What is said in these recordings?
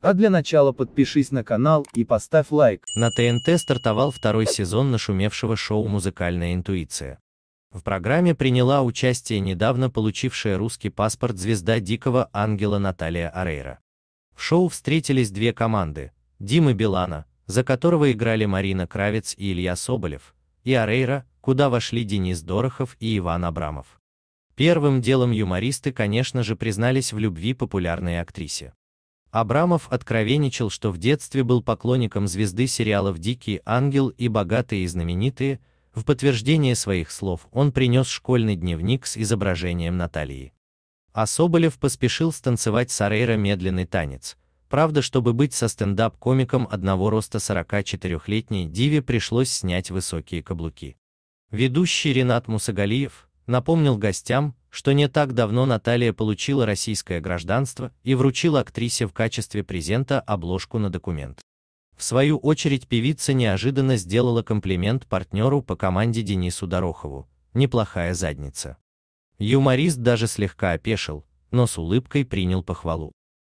А для начала подпишись на канал и поставь лайк. На ТНТ стартовал второй сезон нашумевшего шоу «Музыкальная интуиция». В программе приняла участие недавно получившая русский паспорт звезда «Дикого ангела» Наталья Арейра. В шоу встретились две команды – Димы Билана, за которого играли Марина Кравец и Илья Соболев, и Арейра, куда вошли Денис Дорохов и Иван Абрамов. Первым делом юмористы, конечно же, признались в любви популярной актрисе. Абрамов откровенничал, что в детстве был поклонником звезды сериалов «Дикий ангел» и «Богатые и знаменитые», в подтверждение своих слов он принес школьный дневник с изображением Натальи. А Соболев поспешил станцевать с Арейра медленный танец. Правда, чтобы быть со стендап-комиком одного роста 44-летней Диве пришлось снять высокие каблуки. Ведущий Ренат Мусагалиев напомнил гостям, что не так давно Наталья получила российское гражданство и вручила актрисе в качестве презента обложку на документ. В свою очередь певица неожиданно сделала комплимент партнеру по команде Денису Дорохову «Неплохая задница». Юморист даже слегка опешил, но с улыбкой принял похвалу.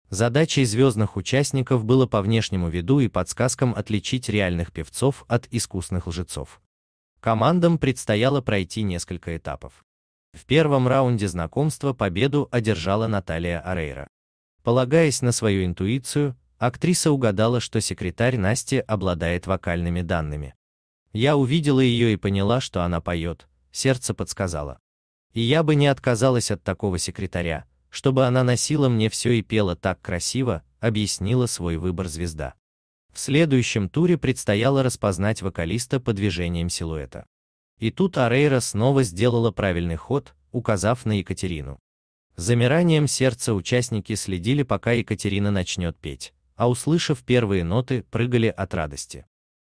Задачей звездных участников было по внешнему виду и подсказкам отличить реальных певцов от искусных лжецов. Командам предстояло пройти несколько этапов. В первом раунде знакомства победу одержала Наталья Арейра. Полагаясь на свою интуицию, актриса угадала, что секретарь Насти обладает вокальными данными. Я увидела ее и поняла, что она поет, сердце подсказало. И я бы не отказалась от такого секретаря, чтобы она носила мне все и пела так красиво, объяснила свой выбор звезда. В следующем туре предстояло распознать вокалиста по движениям силуэта. И тут Арейра снова сделала правильный ход, указав на Екатерину. Замиранием сердца участники следили, пока Екатерина начнет петь, а услышав первые ноты, прыгали от радости.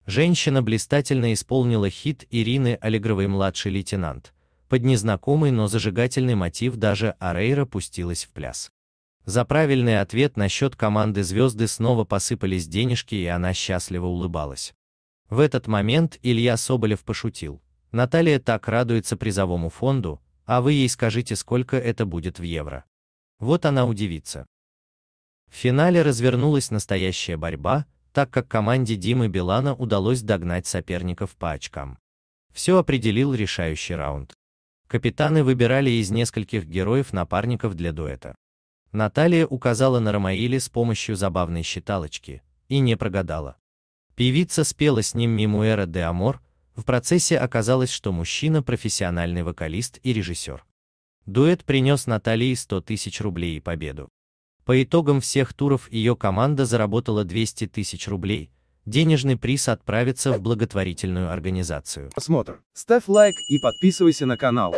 Женщина блистательно исполнила хит Ирины Аллегровой «Младший лейтенант». Под незнакомый, но зажигательный мотив даже Арейра пустилась в пляс. За правильный ответ насчет команды «Звезды» снова посыпались денежки и она счастливо улыбалась. В этот момент Илья Соболев пошутил. Наталья так радуется призовому фонду, а вы ей скажите, сколько это будет в евро. Вот она удивится. В финале развернулась настоящая борьба, так как команде Димы Билана удалось догнать соперников по очкам. Все определил решающий раунд. Капитаны выбирали из нескольких героев напарников для дуэта. Наталья указала на Ромаиле с помощью забавной считалочки, и не прогадала. Певица спела с ним «Мимуэра де Амор, в процессе оказалось, что мужчина – профессиональный вокалист и режиссер. Дуэт принес Наталье 100 тысяч рублей и победу. По итогам всех туров ее команда заработала 200 тысяч рублей. Денежный приз отправится в благотворительную организацию. Просмотр. Ставь лайк и подписывайся на канал.